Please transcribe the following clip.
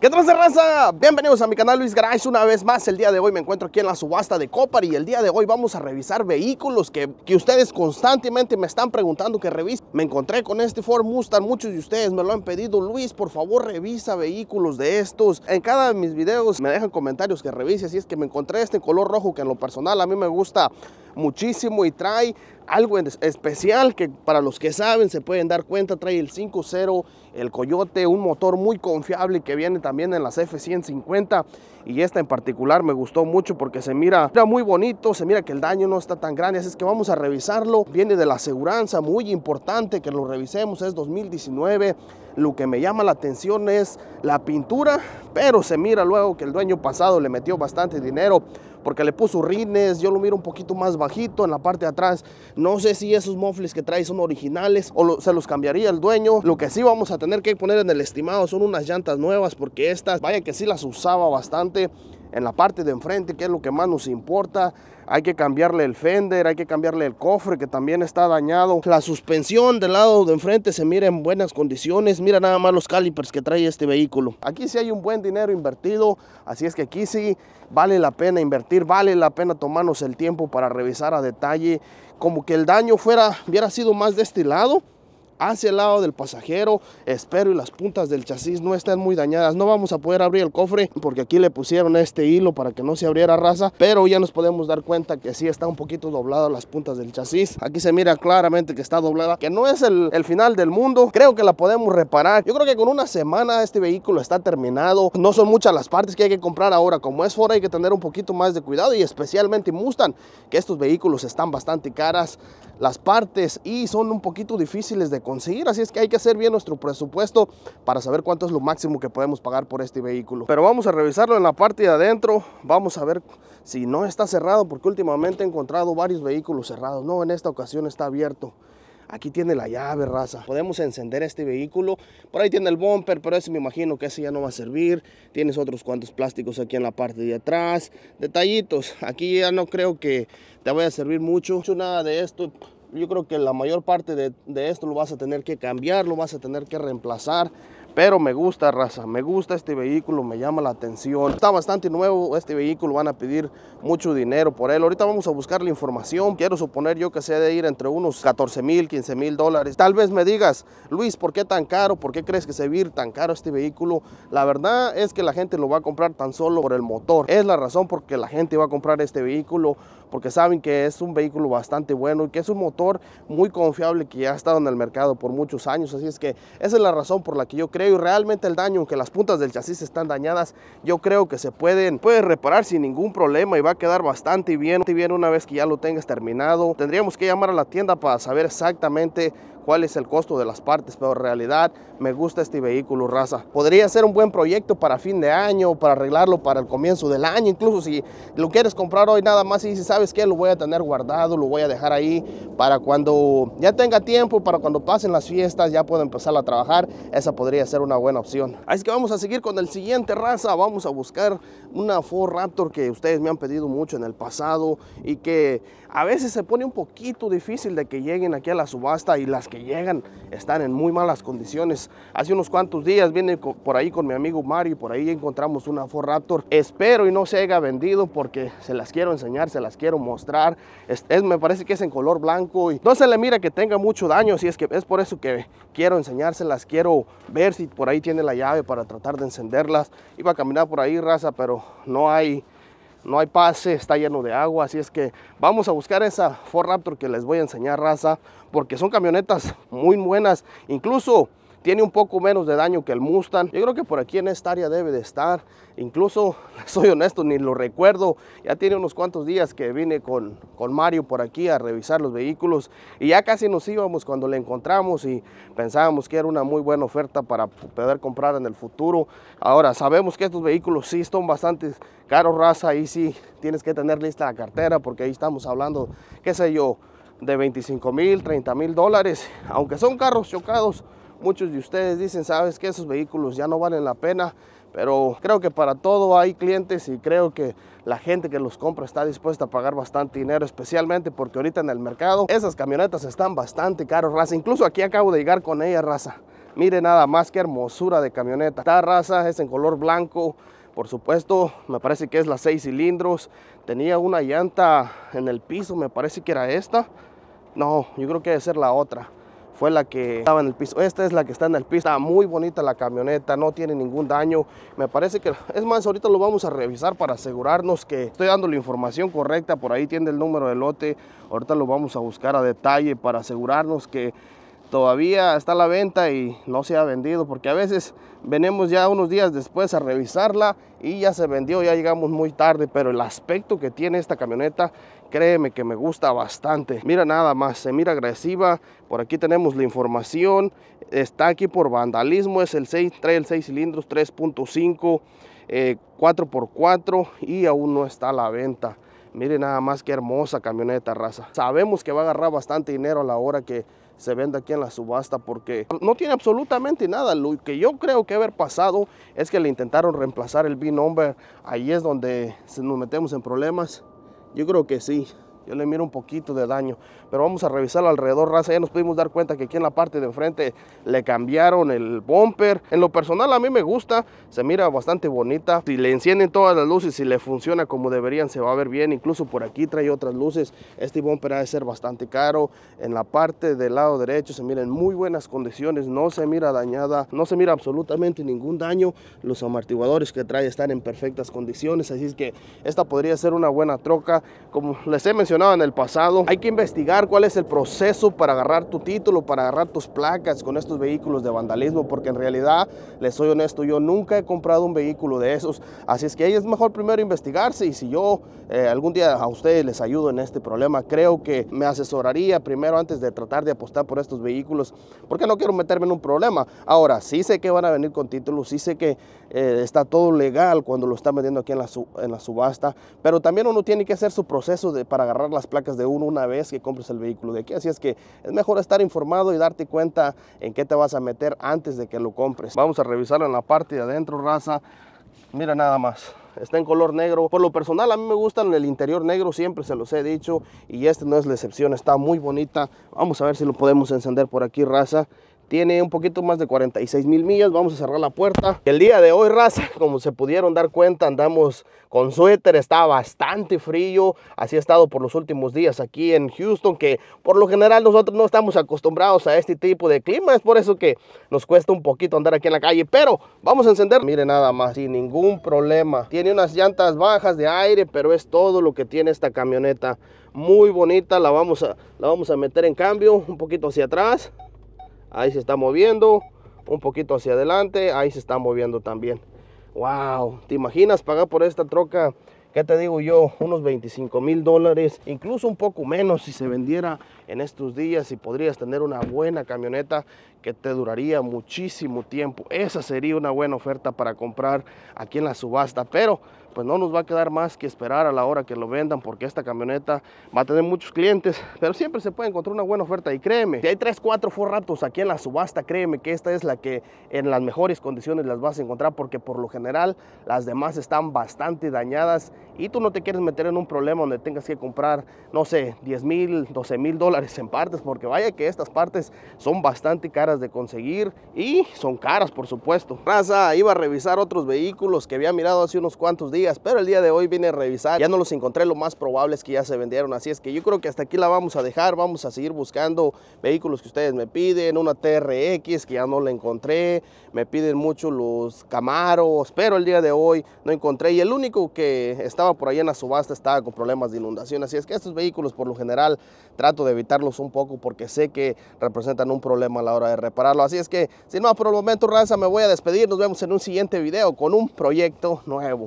¿Qué tal, raza? Bienvenidos a mi canal Luis Garage una vez más. El día de hoy me encuentro aquí en la subasta de Copar y el día de hoy vamos a revisar vehículos que, ustedes constantemente me están preguntando que revise. Me encontré con este Ford Mustang, muchos de ustedes me lo han pedido. Luis, por favor, revisa vehículos de estos. En cada de mis videos me dejan comentarios que revise, así es que me encontré este color rojo que en lo personal a mí me gusta muchísimo y trae algo especial que para los que saben se pueden dar cuenta, trae el 50 el Coyote, un motor muy confiable que viene también en las F150 y esta en particular me gustó mucho porque se mira, mira muy bonito, se mira que el daño no está tan grande, así es que vamos a revisarlo, viene de la aseguranza, muy importante que lo revisemos, es 2019, lo que me llama la atención es la pintura, pero se mira luego que el dueño pasado le metió bastante dinero porque le puso rines, yo lo miro un poquito más bajito en la parte de atrás. No sé si esos mofles que trae son originales o se los cambiaría el dueño. Lo que sí vamos a tener que poner en el estimado son unas llantas nuevas porque estas, vaya que sí las usaba bastante en la parte de enfrente, que es lo que más nos importa. Hay que cambiarle el fender, hay que cambiarle el cofre que también está dañado. La suspensión del lado de enfrente se mira en buenas condiciones. Mira nada más los calipers que trae este vehículo. Aquí sí hay un buen dinero invertido, así es que aquí sí vale la pena invertir, vale la pena tomarnos el tiempo para revisar a detalle. Como que el daño fuera, hubiera sido más de este hacia el lado del pasajero. Espero y las puntas del chasis no estén muy dañadas. No vamos a poder abrir el cofre porque aquí le pusieron este hilo para que no se abriera raza. Pero ya nos podemos dar cuenta que sí está un poquito doblado las puntas del chasis. Aquí se mira claramente que está doblada, que no es el, final del mundo. Creo que la podemos reparar. Yo creo que con una semana este vehículo está terminado. No son muchas las partes que hay que comprar ahora. Como es fuera hay que tener un poquito más de cuidado y especialmente Mustang, que estos vehículos están bastante caras. Las partes y son un poquito difíciles de conseguir. Así es que hay que hacer bien nuestro presupuesto para saber cuánto es lo máximo que podemos pagar por este vehículo. Pero vamos a revisarlo en la parte de adentro. Vamos a ver si no está cerrado porque últimamente he encontrado varios vehículos cerrados. No, en esta ocasión está abierto. Aquí tiene la llave, raza. Podemos encender este vehículo. Por ahí tiene el bumper, pero ese me imagino que ese ya no va a servir. Tienes otros cuantos plásticos aquí en la parte de atrás. Detallitos. Aquí ya no creo que te vaya a servir mucho. Nada de esto yo creo que la mayor parte de, esto lo vas a tener que cambiar, lo vas a tener que reemplazar. Pero me gusta, raza, me gusta este vehículo, me llama la atención. Está bastante nuevo este vehículo, van a pedir mucho dinero por él. Ahorita vamos a buscar la información. Quiero suponer yo que se de ir entre unos 14 mil, 15 mil dólares. Tal vez me digas, Luis, ¿por qué tan caro? ¿Por qué crees que se va ir tan caro este vehículo? La verdad es que la gente lo va a comprar tan solo por el motor. Es la razón por que la gente va a comprar este vehículo porque saben que es un vehículo bastante bueno y que es un motor muy confiable que ya ha estado en el mercado por muchos años. Así es que esa es la razón por la que yo creo y realmente el daño, aunque las puntas del chasis están dañadas, yo creo que se pueden, puede reparar sin ningún problema y va a quedar bastante bien, bien una vez que ya lo tengas terminado. Tendríamos que llamar a la tienda para saber exactamente cuál es el costo de las partes, pero en realidad me gusta este vehículo, raza. Podría ser un buen proyecto para fin de año, para arreglarlo para el comienzo del año, incluso si lo quieres comprar hoy nada más y si sabes que lo voy a tener guardado, lo voy a dejar ahí para cuando ya tenga tiempo, para cuando pasen las fiestas, ya pueda empezar a trabajar, esa podría ser una buena opción. Así que vamos a seguir con el siguiente, raza, vamos a buscar una Ford Raptor que ustedes me han pedido mucho en el pasado y que a veces se pone un poquito difícil de que lleguen aquí a la subasta y las que llegan están en muy malas condiciones. Hace unos cuantos días vine por ahí con mi amigo Mario y por ahí encontramos una Ford Raptor. Espero y no se haya vendido porque se las quiero enseñar, se las quiero mostrar. Es, me parece que es en color blanco y no se le mira que tenga mucho daño, si es que es por eso que quiero enseñárselas, quiero ver si por ahí tiene la llave para tratar de encenderlas. Iba a caminar por ahí raza, pero no hay no hay pase, está lleno de agua, así es que vamos a buscar esa Ford Raptor que les voy a enseñar raza, porque son camionetas muy buenas, incluso tiene un poco menos de daño que el Mustang. Yo creo que por aquí en esta área debe de estar. Incluso, soy honesto, ni lo recuerdo. Ya tiene unos cuantos días que vine con, con Mario por aquí a revisar los vehículos y ya casi nos íbamos cuando le encontramos y pensábamos que era una muy buena oferta para poder comprar en el futuro. Ahora, sabemos que estos vehículos sí son bastante caros, raza, y sí tienes que tener lista la cartera porque ahí estamos hablando, qué sé yo, de 25 mil, 30 mil dólares. Aunque son carros chocados, Muchos de ustedes dicen, sabes que esos vehículos ya no valen la pena, pero creo que para todo hay clientes y creo que la gente que los compra está dispuesta a pagar bastante dinero, especialmente porque ahorita en el mercado esas camionetas están bastante caras, raza. Incluso aquí acabo de llegar con ella, raza. Mire nada más que hermosura de camioneta. Esta raza es en color blanco, por supuesto, me parece que es la 6 cilindros. Tenía una llanta en el piso, me parece que era esta. No, yo creo que debe ser la otra fue la que estaba en el piso. Esta es la que está en el piso. Está muy bonita la camioneta, no tiene ningún daño. Me parece que, es más, ahorita lo vamos a revisar para asegurarnos que estoy dando la información correcta. Por ahí tiene el número del lote. Ahorita lo vamos a buscar a detalle para asegurarnos que todavía está a la venta y no se ha vendido porque a veces venimos ya unos días después a revisarla y ya se vendió, ya llegamos muy tarde, pero el aspecto que tiene esta camioneta, créeme que me gusta bastante. Mira nada más, se mira agresiva, por aquí tenemos la información, está aquí por vandalismo, es el 6, el 6 cilindros 3.5, 4x4 eh, y aún no está a la venta. Mire nada más qué hermosa camioneta, raza. Sabemos que va a agarrar bastante dinero a la hora que se vende aquí en la subasta porque no tiene absolutamente nada. Lo que yo creo que haber pasado es que le intentaron reemplazar el B-Number. Ahí es donde nos metemos en problemas. Yo creo que sí yo le miro un poquito de daño, pero vamos a revisar alrededor, raza, ya nos pudimos dar cuenta que aquí en la parte de enfrente le cambiaron el bumper, en lo personal a mí me gusta, se mira bastante bonita, si le encienden todas las luces, y le funciona como deberían, se va a ver bien, incluso por aquí trae otras luces, este bumper ha de ser bastante caro, en la parte del lado derecho se mira en muy buenas condiciones, no se mira dañada, no se mira absolutamente ningún daño, los amortiguadores que trae están en perfectas condiciones, así es que esta podría ser una buena troca, como les he mencionado, en el pasado, hay que investigar cuál es el proceso para agarrar tu título, para agarrar tus placas con estos vehículos de vandalismo, porque en realidad, les soy honesto, yo nunca he comprado un vehículo de esos, así es que ahí es mejor primero investigarse y si yo eh, algún día a ustedes les ayudo en este problema, creo que me asesoraría primero antes de tratar de apostar por estos vehículos, porque no quiero meterme en un problema. Ahora, sí sé que van a venir con títulos, sí sé que eh, está todo legal cuando lo están vendiendo aquí en la, en la subasta, pero también uno tiene que hacer su proceso de, para agarrar las placas de uno una vez que compres el vehículo de aquí. Así es que es mejor estar informado y darte cuenta en qué te vas a meter antes de que lo compres. Vamos a revisar en la parte de adentro, raza. Mira nada más está en color negro. Por lo personal, a mí me gustan el interior negro, siempre se los he dicho. Y este no es la excepción, está muy bonita. Vamos a ver si lo podemos encender por aquí, raza tiene un poquito más de 46 mil millas. Vamos a cerrar la puerta. El día de hoy, raza, como se pudieron dar cuenta, andamos con suéter. Está bastante frío. Así ha estado por los últimos días aquí en Houston, que por lo general nosotros no estamos acostumbrados a este tipo de clima. Es por eso que nos cuesta un poquito andar aquí en la calle. Pero vamos a encender. Mire nada más, sin ningún problema. Tiene unas llantas bajas de aire, pero es todo lo que tiene esta camioneta. Muy bonita, la vamos a, la vamos a meter en cambio un poquito hacia atrás. Ahí se está moviendo. Un poquito hacia adelante. Ahí se está moviendo también. Wow. ¿Te imaginas pagar por esta troca? ¿Qué te digo yo? Unos 25 mil dólares. Incluso un poco menos si se vendiera en estos días y podrías tener una buena camioneta que te duraría muchísimo tiempo. Esa sería una buena oferta para comprar aquí en la subasta, pero pues no nos va a quedar más que esperar a la hora que lo vendan porque esta camioneta va a tener muchos clientes, pero siempre se puede encontrar una buena oferta y créeme, si hay 3, 4 Forratos aquí en la subasta, créeme que esta es la que en las mejores condiciones las vas a encontrar porque por lo general las demás están bastante dañadas y tú no te quieres meter en un problema donde tengas que comprar, no sé, 10 mil, 12 mil dólares en partes, porque vaya que estas partes son bastante caras de conseguir y son caras, por supuesto. Raza, iba a revisar otros vehículos que había mirado hace unos cuantos días, pero el día de hoy vine a revisar, ya no los encontré, lo más probable es que ya se vendieron, así es que yo creo que hasta aquí la vamos a dejar, vamos a seguir buscando vehículos que ustedes me piden, una TRX que ya no la encontré, me piden mucho los Camaros, pero el día de hoy no encontré y el único que estaba por ahí en la subasta estaba con problemas de inundación, así es que estos vehículos por lo general trato de evitar un poco porque sé que representan un problema a la hora de repararlo. Así es que, si no, por el momento, Ranza me voy a despedir. Nos vemos en un siguiente video con un proyecto nuevo.